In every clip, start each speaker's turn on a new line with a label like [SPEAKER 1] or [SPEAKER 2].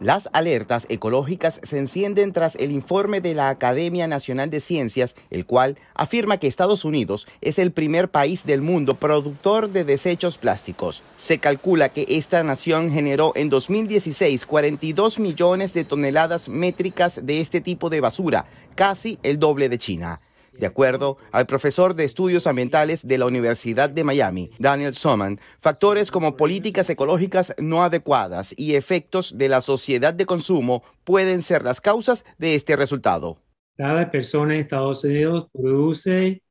[SPEAKER 1] Las alertas ecológicas se encienden tras el informe de la Academia Nacional de Ciencias, el cual afirma que Estados Unidos es el primer país del mundo productor de desechos plásticos. Se calcula que esta nación generó en 2016 42 millones de toneladas métricas de este tipo de basura, casi el doble de China. De acuerdo al profesor de estudios ambientales de la Universidad de Miami, Daniel Soman, factores como políticas ecológicas no adecuadas y efectos de la sociedad de consumo pueden ser las causas de este resultado.
[SPEAKER 2] Cada persona en Estados Unidos produce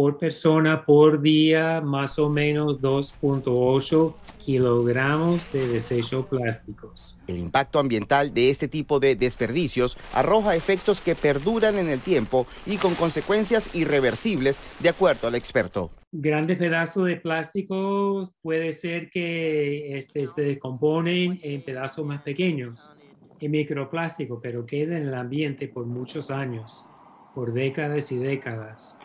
[SPEAKER 2] por persona por día más o menos 2.8 kilogramos de desechos plásticos.
[SPEAKER 1] El impacto ambiental de este tipo de desperdicios arroja efectos que perduran en el tiempo y con consecuencias irreversibles, de acuerdo al experto.
[SPEAKER 2] Grandes pedazos de plástico puede ser que este, se descomponen en pedazos más pequeños, en microplástico, pero queda en el ambiente por muchos años, por décadas y décadas.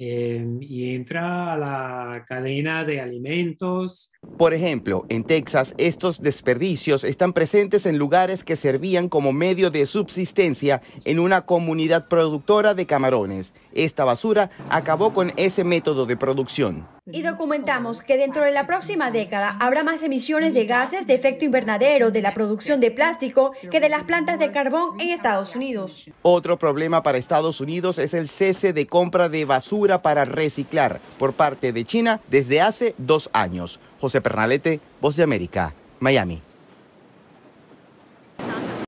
[SPEAKER 2] Em, y entra a la cadena de alimentos.
[SPEAKER 1] Por ejemplo, en Texas estos desperdicios están presentes en lugares que servían como medio de subsistencia en una comunidad productora de camarones. Esta basura acabó con ese método de producción.
[SPEAKER 3] Y documentamos que dentro de la ah, próxima década habrá más emisiones de gases de efecto invernadero de la producción de plástico que de las plantas de carbón en Estados Unidos.
[SPEAKER 1] Otro problema para Estados Unidos es el cese de compra de basura para reciclar por parte de China desde hace dos años. José Pernalete, Voz de América, Miami.